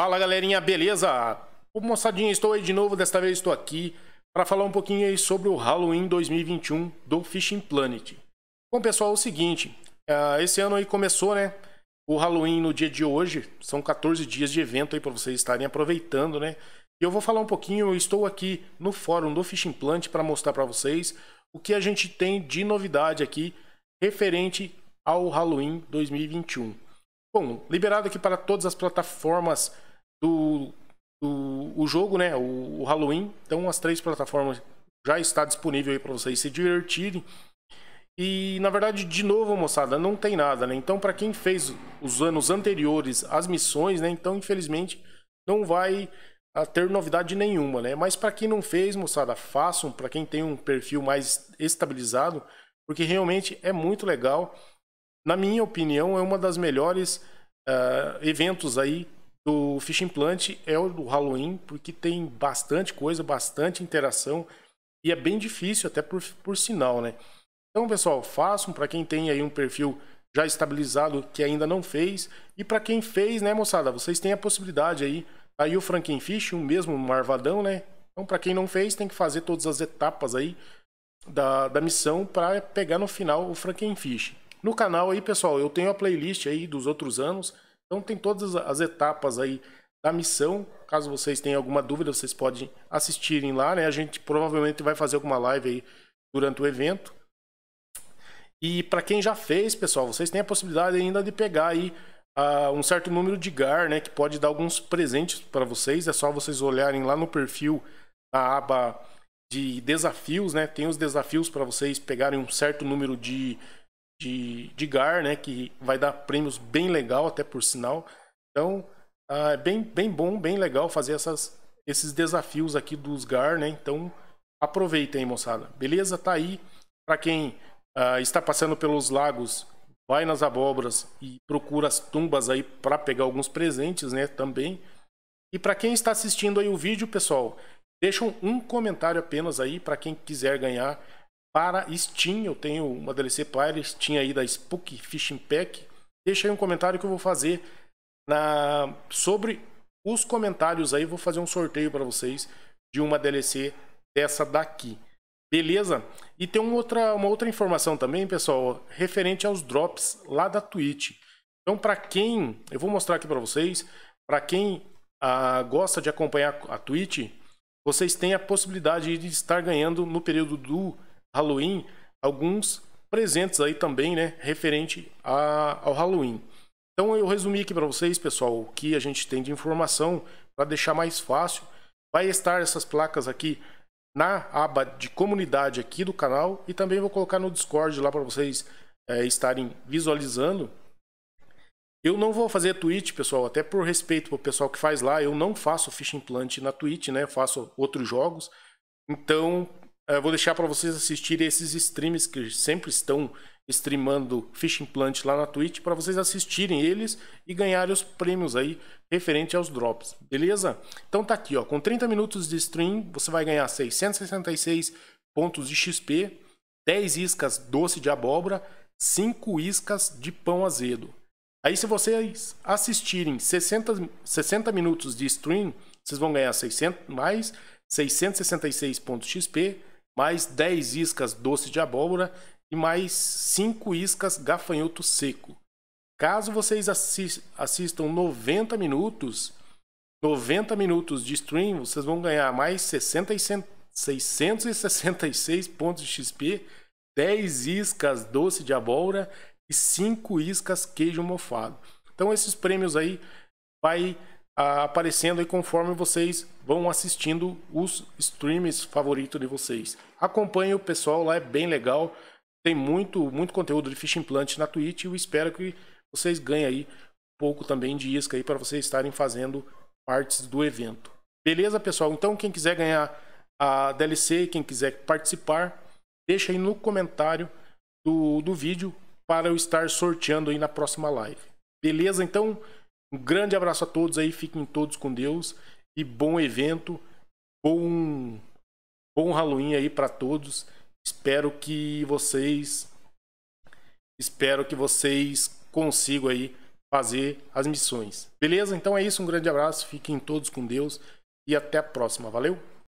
Fala galerinha, beleza? Ô moçadinha, estou aí de novo, desta vez estou aqui para falar um pouquinho aí sobre o Halloween 2021 do Fishing Planet. Bom pessoal, é o seguinte, é, esse ano aí começou, né? O Halloween no dia de hoje, são 14 dias de evento aí para vocês estarem aproveitando, né? E eu vou falar um pouquinho, eu estou aqui no fórum do Fishing Planet para mostrar para vocês o que a gente tem de novidade aqui referente ao Halloween 2021. Bom, liberado aqui para todas as plataformas do, do o jogo, né? O, o, Halloween. Então as três plataformas já está disponível aí para vocês se divertirem. E na verdade, de novo, moçada, não tem nada, né? Então para quem fez os anos anteriores as missões, né? Então infelizmente não vai ah, ter novidade nenhuma, né? Mas para quem não fez, moçada, façam. Para quem tem um perfil mais estabilizado, porque realmente é muito legal. Na minha opinião, é uma das melhores uh, eventos aí do Fish Implant é o do Halloween, porque tem bastante coisa, bastante interação e é bem difícil, até por, por sinal, né? Então, pessoal, façam para quem tem aí um perfil já estabilizado que ainda não fez e para quem fez, né, moçada, vocês têm a possibilidade aí, tá aí o Frankenfish, o mesmo marvadão, né? Então, para quem não fez, tem que fazer todas as etapas aí da, da missão para pegar no final o Frankenfish. No canal aí, pessoal, eu tenho a playlist aí dos outros anos então tem todas as etapas aí da missão. Caso vocês tenham alguma dúvida, vocês podem assistirem lá, né? A gente provavelmente vai fazer alguma live aí durante o evento. E para quem já fez, pessoal, vocês têm a possibilidade ainda de pegar aí uh, um certo número de GAR, né? Que pode dar alguns presentes para vocês. É só vocês olharem lá no perfil na aba de desafios, né? Tem os desafios para vocês pegarem um certo número de de, de GAR, né? Que vai dar prêmios bem legal, até por sinal. Então, ah, é bem, bem bom, bem legal fazer essas, esses desafios aqui dos GAR, né? Então, aproveitem, moçada. Beleza? Tá aí. Para quem ah, está passando pelos lagos, vai nas abobras e procura as tumbas aí para pegar alguns presentes, né? Também. E para quem está assistindo aí o vídeo, pessoal, deixa um comentário apenas aí para quem quiser ganhar para Steam. Eu tenho uma DLC Player Steam aí da Spook Fishing Pack. Deixa aí um comentário que eu vou fazer na sobre os comentários aí. Vou fazer um sorteio para vocês de uma DLC dessa daqui. Beleza? E tem uma outra, uma outra informação também, pessoal, referente aos drops lá da Twitch. Então, para quem, eu vou mostrar aqui para vocês, para quem ah, gosta de acompanhar a Twitch, vocês têm a possibilidade de estar ganhando no período do Halloween, alguns presentes aí também, né, referente a, ao Halloween. Então eu resumi aqui para vocês, pessoal, o que a gente tem de informação para deixar mais fácil. Vai estar essas placas aqui na aba de comunidade aqui do canal e também vou colocar no Discord lá para vocês é, estarem visualizando. Eu não vou fazer Twitch, pessoal, até por respeito para o pessoal que faz lá, eu não faço ficha implante na Twitch, né? Eu faço outros jogos. Então, eu eh, vou deixar para vocês assistirem esses streams que sempre estão streamando Fishing Plant lá na Twitch para vocês assistirem eles e ganharem os prêmios aí referente aos drops, beleza? Então tá aqui, ó, com 30 minutos de stream, você vai ganhar 666 pontos de XP, 10 iscas doce de abóbora, 5 iscas de pão azedo. Aí se vocês assistirem 60, 60 minutos de stream, vocês vão ganhar 600 mais 666 pontos XP, mais 10 iscas doce de abóbora e mais 5 iscas gafanhoto seco. Caso vocês assistam 90 minutos, 90 minutos de stream, vocês vão ganhar mais 60 e 666 pontos de XP, 10 iscas doce de abóbora e 5 iscas queijo mofado. Então esses prêmios aí vai aparecendo aí conforme vocês vão assistindo os streams favoritos de vocês. Acompanhe o pessoal lá, é bem legal. Tem muito, muito conteúdo de Fishing Plant na Twitch e eu espero que vocês ganhem aí um pouco também de isca aí para vocês estarem fazendo partes do evento. Beleza, pessoal? Então, quem quiser ganhar a DLC, quem quiser participar, deixa aí no comentário do, do vídeo para eu estar sorteando aí na próxima live. Beleza? Então, um grande abraço a todos aí, fiquem todos com Deus e bom evento, bom, bom Halloween aí para todos. Espero que vocês espero que vocês consigam aí fazer as missões. Beleza? Então é isso, um grande abraço, fiquem todos com Deus e até a próxima. Valeu!